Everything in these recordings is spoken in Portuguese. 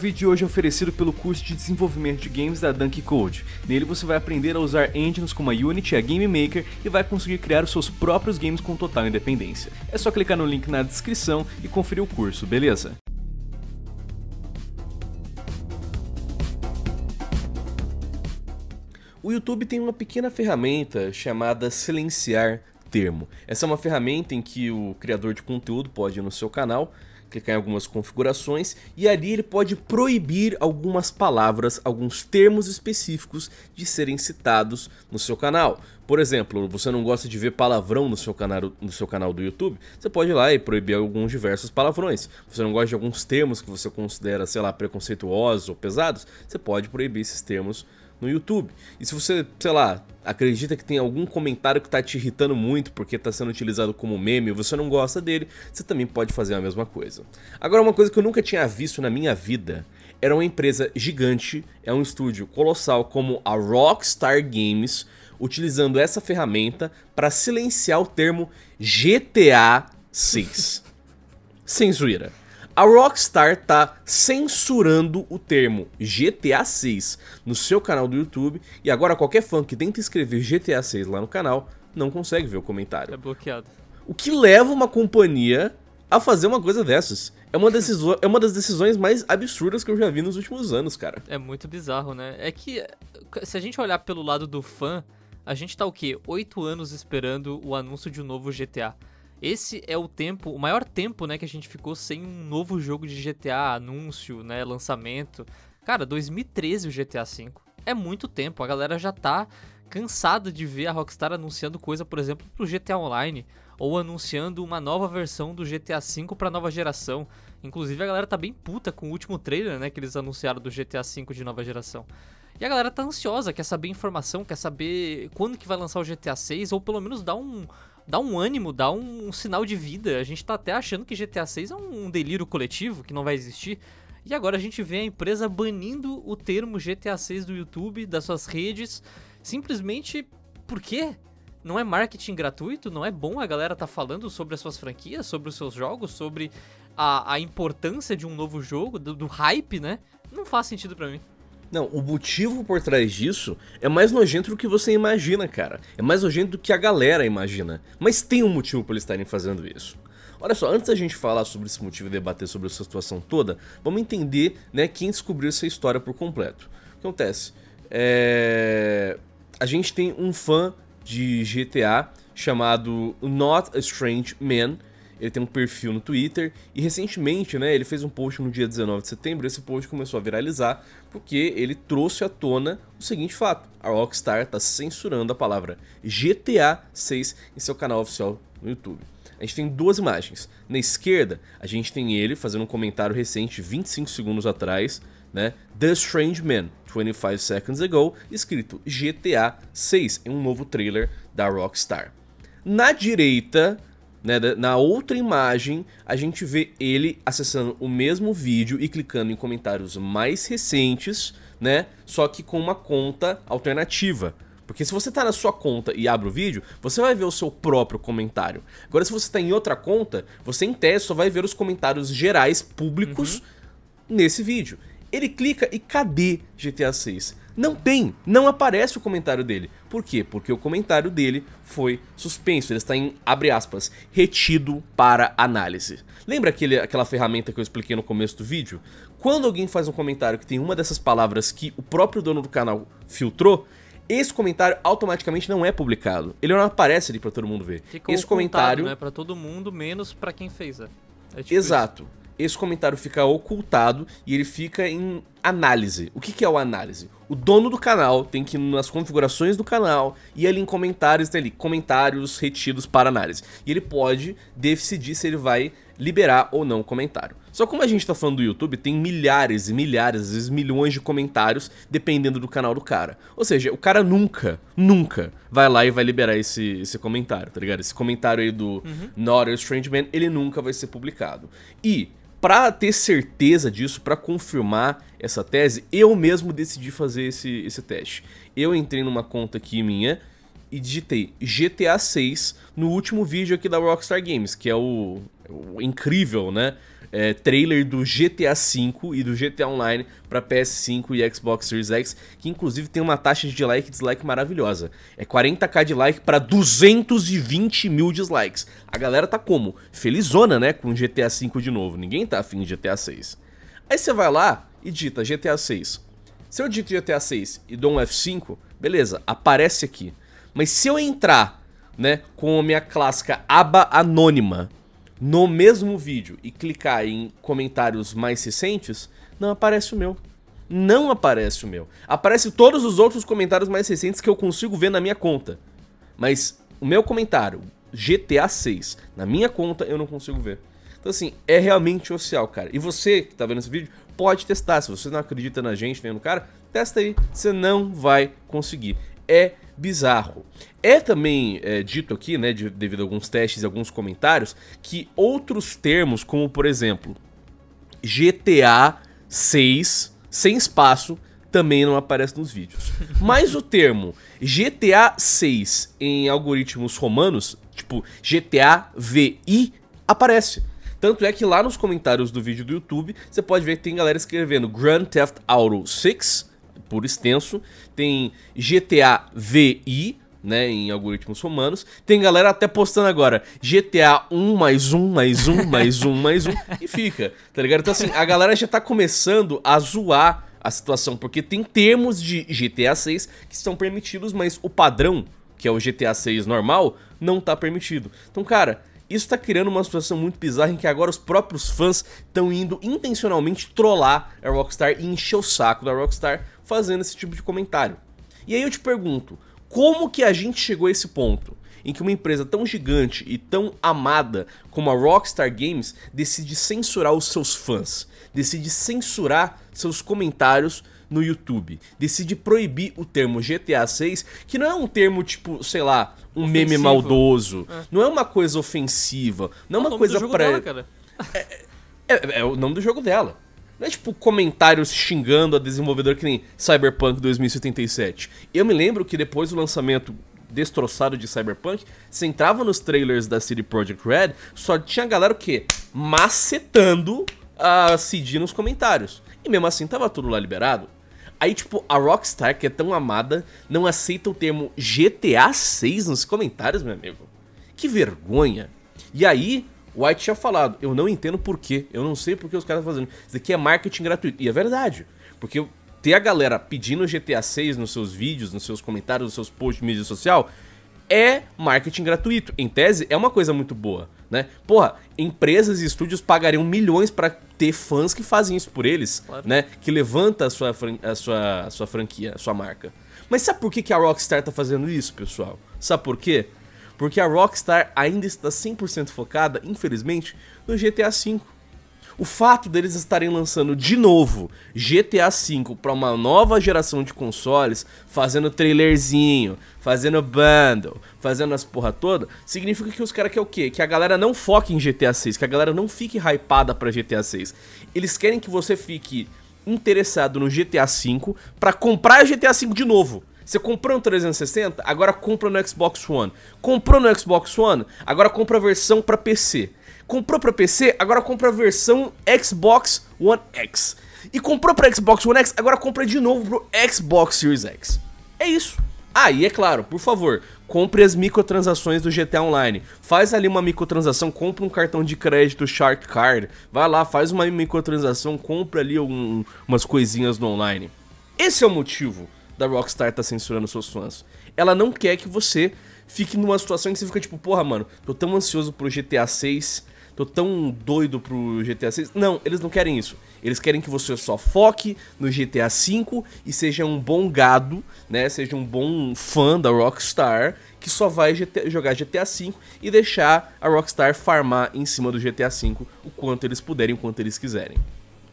O vídeo de hoje é oferecido pelo curso de desenvolvimento de games da Dunk Code. Nele você vai aprender a usar engines como a Unity e a Game Maker e vai conseguir criar os seus próprios games com total independência. É só clicar no link na descrição e conferir o curso, beleza? O YouTube tem uma pequena ferramenta chamada silenciar termo. Essa é uma ferramenta em que o criador de conteúdo pode ir no seu canal clicar em algumas configurações e ali ele pode proibir algumas palavras, alguns termos específicos de serem citados no seu canal. Por exemplo, você não gosta de ver palavrão no seu, canal, no seu canal do YouTube, você pode ir lá e proibir alguns diversos palavrões. Você não gosta de alguns termos que você considera, sei lá, preconceituosos ou pesados, você pode proibir esses termos no YouTube. E se você, sei lá, acredita que tem algum comentário que está te irritando muito porque está sendo utilizado como meme e você não gosta dele, você também pode fazer a mesma coisa. Agora, uma coisa que eu nunca tinha visto na minha vida era uma empresa gigante, é um estúdio colossal como a Rockstar Games, utilizando essa ferramenta para silenciar o termo GTA 6. Sem zoeira. A Rockstar tá censurando o termo GTA 6 no seu canal do YouTube e agora qualquer fã que tenta escrever GTA 6 lá no canal não consegue ver o comentário. É bloqueado. O que leva uma companhia a fazer uma coisa dessas? É uma, decisão, é uma das decisões mais absurdas que eu já vi nos últimos anos, cara. É muito bizarro, né? É que se a gente olhar pelo lado do fã, a gente tá o quê? Oito anos esperando o anúncio de um novo GTA. Esse é o tempo, o maior tempo, né, que a gente ficou sem um novo jogo de GTA, anúncio, né, lançamento. Cara, 2013 o GTA V. É muito tempo, a galera já tá cansada de ver a Rockstar anunciando coisa, por exemplo, pro GTA Online, ou anunciando uma nova versão do GTA V pra nova geração. Inclusive a galera tá bem puta com o último trailer, né, que eles anunciaram do GTA V de nova geração. E a galera tá ansiosa, quer saber informação, quer saber quando que vai lançar o GTA 6 ou pelo menos dar um, dá um ânimo, dá um, um, sinal de vida. A gente tá até achando que GTA 6 é um delírio coletivo, que não vai existir. E agora a gente vê a empresa banindo o termo GTA 6 do YouTube, das suas redes, simplesmente por quê? Não é marketing gratuito? Não é bom a galera tá falando sobre as suas franquias, sobre os seus jogos, sobre a, a importância de um novo jogo, do, do hype, né? Não faz sentido para mim. Não, o motivo por trás disso é mais nojento do que você imagina, cara. É mais nojento do que a galera imagina. Mas tem um motivo por eles estarem fazendo isso. Olha só, antes da gente falar sobre esse motivo e debater sobre essa situação toda, vamos entender né, quem descobriu essa história por completo. O que acontece? É... A gente tem um fã de GTA chamado Not a Strange Man, ele tem um perfil no Twitter e recentemente, né, ele fez um post no dia 19 de setembro, esse post começou a viralizar porque ele trouxe à tona o seguinte fato: a Rockstar está censurando a palavra GTA 6 em seu canal oficial no YouTube. A gente tem duas imagens. Na esquerda, a gente tem ele fazendo um comentário recente 25 segundos atrás, né? The Strange Man, 25 seconds ago, escrito GTA 6 em um novo trailer da Rockstar. Na direita, né? Na outra imagem, a gente vê ele acessando o mesmo vídeo e clicando em comentários mais recentes, né? Só que com uma conta alternativa. Porque se você está na sua conta e abre o vídeo, você vai ver o seu próprio comentário. Agora, se você está em outra conta, você em teste só vai ver os comentários gerais públicos uhum. nesse vídeo. Ele clica e cadê GTA 6? Não tem, não aparece o comentário dele. Por quê? Porque o comentário dele foi suspenso, ele está em, abre aspas, retido para análise. Lembra aquele, aquela ferramenta que eu expliquei no começo do vídeo? Quando alguém faz um comentário que tem uma dessas palavras que o próprio dono do canal filtrou, esse comentário automaticamente não é publicado. Ele não aparece ali para todo mundo ver. Fica esse comentário. Né? Para todo mundo, menos para quem fez. É, é tipo Exato. Isso esse comentário fica ocultado e ele fica em análise. O que, que é o análise? O dono do canal tem que ir nas configurações do canal e ali em comentários tem ali comentários retidos para análise. E ele pode decidir se ele vai liberar ou não o comentário. Só como a gente tá falando do YouTube, tem milhares e milhares, às vezes milhões de comentários, dependendo do canal do cara. Ou seja, o cara nunca, nunca vai lá e vai liberar esse, esse comentário, tá ligado? Esse comentário aí do uhum. Not a Strange Man, ele nunca vai ser publicado. E para ter certeza disso, para confirmar essa tese, eu mesmo decidi fazer esse, esse teste. Eu entrei numa conta aqui minha e digitei GTA 6 no último vídeo aqui da Rockstar Games, que é o, o incrível, né? é, trailer do GTA V e do GTA Online para PS5 e Xbox Series X, que inclusive tem uma taxa de like e dislike maravilhosa. É 40k de like para 220 mil dislikes. A galera tá como? Felizona, né? Com GTA V de novo. Ninguém tá afim de GTA 6. Aí você vai lá e dita GTA 6. Se eu dito GTA 6 e dou um F5, beleza, aparece aqui. Mas se eu entrar né, com a minha clássica aba anônima no mesmo vídeo e clicar em comentários mais recentes, não aparece o meu. Não aparece o meu. Aparece todos os outros comentários mais recentes que eu consigo ver na minha conta. Mas o meu comentário, GTA 6, na minha conta eu não consigo ver. Então, assim, é realmente oficial, cara. E você que tá vendo esse vídeo, pode testar. Se você não acredita na gente, vendo o cara, testa aí. Você não vai conseguir. É bizarro. É também é, dito aqui, né, de, devido a alguns testes e alguns comentários, que outros termos, como por exemplo, GTA 6, sem espaço, também não aparece nos vídeos. Mas o termo GTA 6 em algoritmos romanos, tipo GTA VI, aparece. Tanto é que lá nos comentários do vídeo do YouTube, você pode ver que tem galera escrevendo Grand Theft Auto 6, por extenso, tem GTA VI, né, em algoritmos romanos. Tem galera até postando agora GTA 1 mais 1 mais 1 mais 1 mais 1 e fica, tá ligado? Então assim, a galera já tá começando a zoar a situação, porque tem termos de GTA 6 que são permitidos, mas o padrão, que é o GTA 6 normal, não tá permitido. Então, cara, isso tá criando uma situação muito bizarra em que agora os próprios fãs estão indo intencionalmente trollar a Rockstar e encher o saco da Rockstar fazendo esse tipo de comentário. E aí eu te pergunto, como que a gente chegou a esse ponto? Em que uma empresa tão gigante e tão amada como a Rockstar Games decide censurar os seus fãs, decide censurar seus comentários no YouTube, decide proibir o termo GTA 6, que não é um termo tipo, sei lá, um meme maldoso, é. não é uma coisa ofensiva, não é uma coisa para é, é, é, é o nome do jogo dela. Não é tipo comentários xingando a desenvolvedor que nem Cyberpunk 2077. Eu me lembro que depois do lançamento destroçado de Cyberpunk, você entrava nos trailers da CD Projekt Red, só tinha galera o quê? Macetando a CD nos comentários. E mesmo assim tava tudo lá liberado. Aí, tipo, a Rockstar, que é tão amada, não aceita o termo GTA 6 nos comentários, meu amigo. Que vergonha. E aí, White tinha falado, eu não entendo porquê, eu não sei que os caras estão tá fazendo. Isso aqui é marketing gratuito. E é verdade. Porque ter a galera pedindo GTA 6 nos seus vídeos, nos seus comentários, nos seus posts de mídia social, é marketing gratuito. Em tese, é uma coisa muito boa, né? Porra, empresas e estúdios pagariam milhões para ter fãs que fazem isso por eles, claro. né? Que levanta a sua, a sua, a sua franquia, a sua marca. Mas sabe por que, que a Rockstar tá fazendo isso, pessoal? Sabe por quê? porque a Rockstar ainda está 100% focada, infelizmente, no GTA V. O fato deles estarem lançando de novo GTA V para uma nova geração de consoles, fazendo trailerzinho, fazendo bundle, fazendo as porra toda, significa que os caras querem o quê? Que a galera não foque em GTA 6, que a galera não fique hypada para GTA 6. Eles querem que você fique interessado no GTA V para comprar GTA V de novo. Você comprou no 360, agora compra no Xbox One. Comprou no Xbox One, agora compra a versão para PC. Comprou para PC, agora compra a versão Xbox One X. E comprou para Xbox One X, agora compra de novo pro Xbox Series X. É isso. Ah, e é claro, por favor, compre as microtransações do GTA Online. Faz ali uma microtransação, compra um cartão de crédito Shark Card. Vai lá, faz uma microtransação, compra ali um, umas coisinhas no online. Esse é o motivo da Rockstar tá censurando seus fãs. Ela não quer que você fique numa situação que você fica tipo, porra, mano, tô tão ansioso pro GTA 6, tô tão doido pro GTA 6. Não, eles não querem isso. Eles querem que você só foque no GTA 5 e seja um bom gado, né? Seja um bom fã da Rockstar que só vai GTA, jogar GTA 5 e deixar a Rockstar farmar em cima do GTA 5 o quanto eles puderem, o quanto eles quiserem.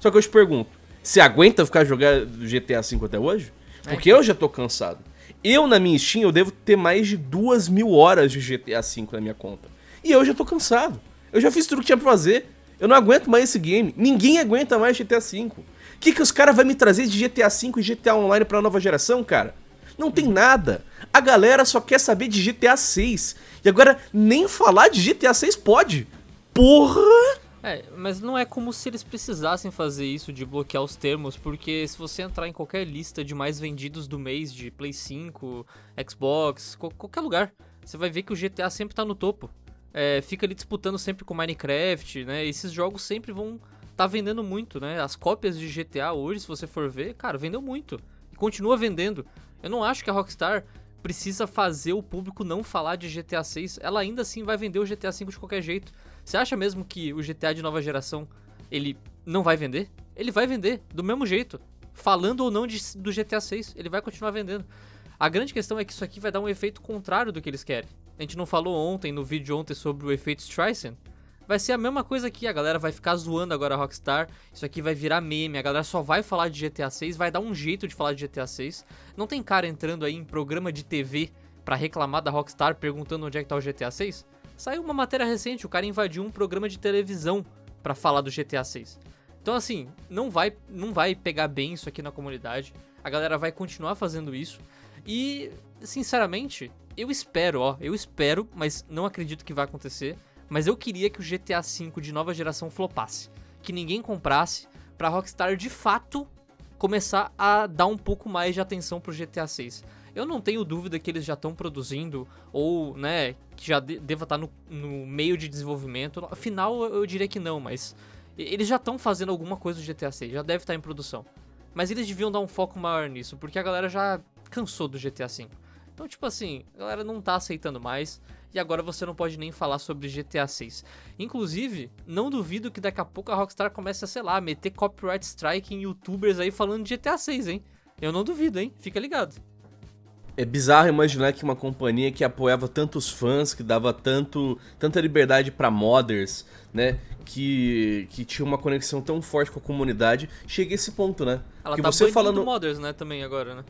Só que eu te pergunto, você aguenta ficar jogando GTA 5 até hoje? É Porque eu já tô cansado. Eu, na minha Steam, eu devo ter mais de duas mil horas de GTA V na minha conta. E eu já tô cansado. Eu já fiz tudo o que tinha pra fazer. Eu não aguento mais esse game. Ninguém aguenta mais GTA V. O que, que os caras vão me trazer de GTA V e GTA Online pra nova geração, cara? Não tem nada. A galera só quer saber de GTA 6. E agora nem falar de GTA 6 pode. Porra! É, mas não é como se eles precisassem fazer isso de bloquear os termos, porque se você entrar em qualquer lista de mais vendidos do mês de Play 5, Xbox, qualquer lugar, você vai ver que o GTA sempre tá no topo. É, fica ali disputando sempre com Minecraft, né? Esses jogos sempre vão tá vendendo muito, né? As cópias de GTA hoje, se você for ver, cara, vendeu muito. E continua vendendo. Eu não acho que a Rockstar precisa fazer o público não falar de GTA 6. Ela ainda assim vai vender o GTA 5 de qualquer jeito. Você acha mesmo que o GTA de nova geração ele não vai vender? Ele vai vender do mesmo jeito, falando ou não de, do GTA 6, ele vai continuar vendendo. A grande questão é que isso aqui vai dar um efeito contrário do que eles querem. A gente não falou ontem no vídeo ontem sobre o efeito Streisand. Vai ser a mesma coisa aqui, a galera vai ficar zoando agora a Rockstar, isso aqui vai virar meme, a galera só vai falar de GTA 6, vai dar um jeito de falar de GTA 6. Não tem cara entrando aí em programa de TV para reclamar da Rockstar perguntando onde é que tá o GTA 6? Saiu uma matéria recente, o cara invadiu um programa de televisão para falar do GTA 6. Então assim, não vai, não vai pegar bem isso aqui na comunidade. A galera vai continuar fazendo isso. E, sinceramente, eu espero, ó, eu espero, mas não acredito que vai acontecer. Mas eu queria que o GTA V de nova geração flopasse, que ninguém comprasse, pra Rockstar de fato começar a dar um pouco mais de atenção pro GTA 6 eu não tenho dúvida que eles já estão produzindo, ou, né, que já de, deva estar tá no, no, meio de desenvolvimento. Afinal, eu, eu diria que não, mas eles já estão fazendo alguma coisa do GTA 6, já deve estar tá em produção. Mas eles deviam dar um foco maior nisso, porque a galera já cansou do GTA 5. Então, tipo assim, a galera não tá aceitando mais e agora você não pode nem falar sobre GTA 6. Inclusive, não duvido que daqui a pouco a Rockstar comece a, sei lá, meter copyright strike em youtubers aí falando de GTA 6, hein? Eu não duvido, hein? Fica ligado é bizarro imaginar que uma companhia que apoiava tantos fãs, que dava tanto, tanta liberdade para modders, né, que, que tinha uma conexão tão forte com a comunidade, chega a esse ponto, né? Ela que tá você falando modders, né, também agora, né?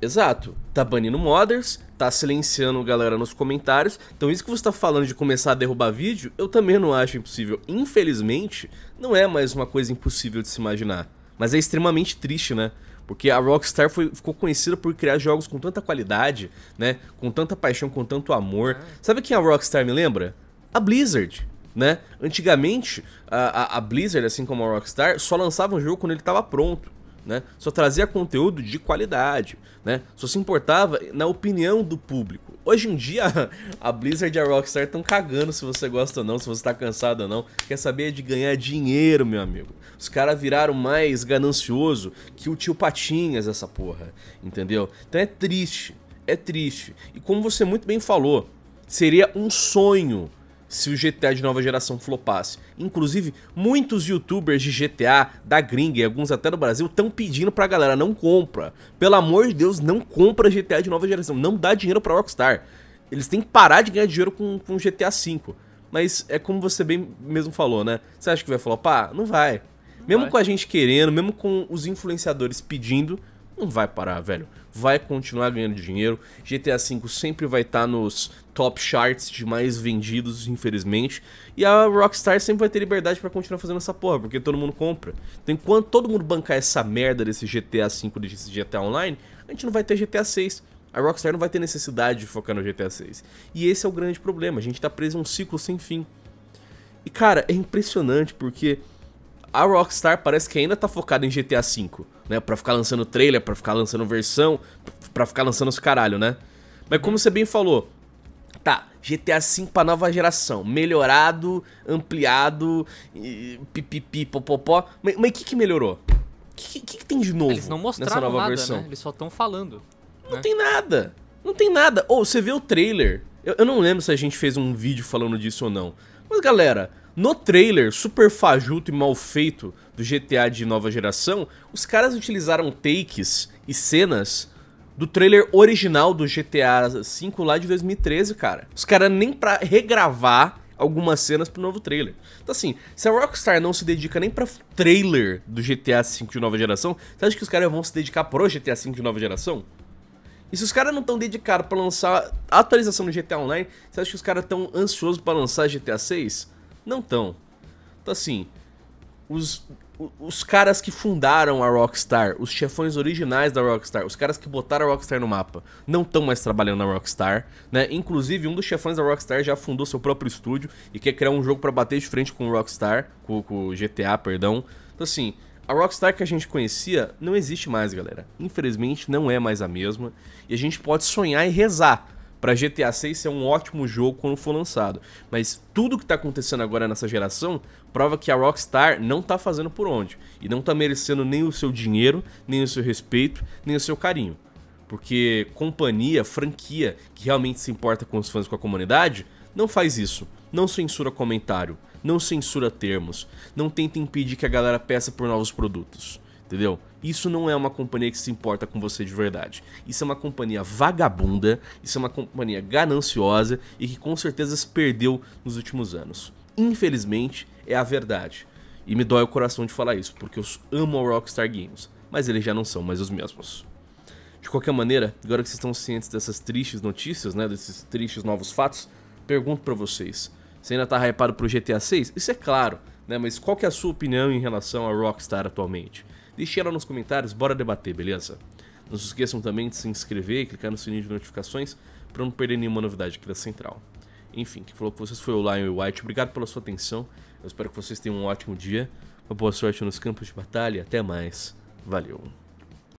Exato. Tá banindo modders, tá silenciando galera nos comentários. Então isso que você tá falando de começar a derrubar vídeo, eu também não acho impossível. Infelizmente, não é mais uma coisa impossível de se imaginar. Mas é extremamente triste, né? Porque a Rockstar foi, ficou conhecida por criar jogos com tanta qualidade, né? Com tanta paixão, com tanto amor. É. Sabe quem é a Rockstar me lembra? A Blizzard. Né? Antigamente, a, a Blizzard, assim como a Rockstar, só lançava um jogo quando ele estava pronto. Né? Só trazia conteúdo de qualidade, né? Só se importava na opinião do público, Hoje em dia, a Blizzard e a Rockstar estão cagando se você gosta ou não, se você tá cansado ou não. Quer saber é de ganhar dinheiro, meu amigo. Os caras viraram mais ganancioso que o tio Patinhas, essa porra. Entendeu? Então é triste. É triste. E como você muito bem falou, seria um sonho se o GTA de nova geração flopasse. Inclusive, muitos youtubers de GTA, da gringa e alguns até do Brasil, estão pedindo pra galera, não compra. Pelo amor de Deus, não compra GTA de nova geração, não dá dinheiro pra Rockstar. Eles têm que parar de ganhar dinheiro com, com GTA V. Mas é como você bem mesmo falou, né? Você acha que vai flopar? Não vai. Não mesmo vai. com a gente querendo, mesmo com os influenciadores pedindo, não vai parar, velho. Vai continuar ganhando dinheiro. GTA V sempre vai estar tá nos top charts de mais vendidos, infelizmente. E a Rockstar sempre vai ter liberdade para continuar fazendo essa porra, porque todo mundo compra. Então, enquanto todo mundo bancar essa merda desse GTA V, desse GTA Online, a gente não vai ter GTA VI. A Rockstar não vai ter necessidade de focar no GTA VI. E esse é o grande problema. A gente tá preso a um ciclo sem fim. E, cara, é impressionante porque a Rockstar parece que ainda tá focada em GTA V, né? Pra ficar lançando trailer, pra ficar lançando versão, pra ficar lançando os caralho, né? Mas como você bem falou, tá, GTA V pra nova geração, melhorado, ampliado, pipipi, popopó, mas o que que melhorou? O que, que, que, tem de novo Eles não mostraram nessa nova nada, versão? Né? Eles só estão falando. Não né? tem nada, não tem nada. Ou oh, você vê o trailer, eu, eu não lembro se a gente fez um vídeo falando disso ou não, mas galera... No trailer super fajuto e mal feito do GTA de nova geração, os caras utilizaram takes e cenas do trailer original do GTA V lá de 2013, cara. Os caras nem pra regravar algumas cenas pro novo trailer. Então assim, se a Rockstar não se dedica nem pra trailer do GTA V de nova geração, você acha que os caras vão se dedicar pro GTA V de nova geração? E se os caras não estão dedicados para lançar a atualização do GTA Online, você acha que os caras estão ansiosos para lançar GTA 6? Não tão. Então, assim, os, os caras que fundaram a Rockstar, os chefões originais da Rockstar, os caras que botaram a Rockstar no mapa, não estão mais trabalhando na Rockstar, né? Inclusive, um dos chefões da Rockstar já fundou seu próprio estúdio e quer criar um jogo para bater de frente com o Rockstar, com, com o GTA, perdão. Então, assim, a Rockstar que a gente conhecia não existe mais, galera. Infelizmente, não é mais a mesma. E a gente pode sonhar e rezar para GTA 6 ser é um ótimo jogo quando for lançado. Mas tudo que está acontecendo agora nessa geração prova que a Rockstar não está fazendo por onde e não está merecendo nem o seu dinheiro, nem o seu respeito, nem o seu carinho. Porque companhia, franquia que realmente se importa com os fãs e com a comunidade, não faz isso. Não censura comentário, não censura termos, não tenta impedir que a galera peça por novos produtos entendeu? Isso não é uma companhia que se importa com você de verdade. Isso é uma companhia vagabunda, isso é uma companhia gananciosa e que com certeza se perdeu nos últimos anos. Infelizmente, é a verdade. E me dói o coração de falar isso, porque eu amo a Rockstar Games, mas eles já não são mais os mesmos. De qualquer maneira, agora que vocês estão cientes dessas tristes notícias, né, desses tristes novos fatos, pergunto para vocês, você ainda tá hypado pro GTA 6? Isso é claro, né, mas qual que é a sua opinião em relação a Rockstar atualmente? Deixe ela nos comentários, bora debater, beleza? Não se esqueçam também de se inscrever e clicar no sininho de notificações para não perder nenhuma novidade aqui da Central. Enfim, quem falou com vocês foi o Lion e White, obrigado pela sua atenção, eu espero que vocês tenham um ótimo dia, uma boa sorte nos campos de batalha e até mais, valeu!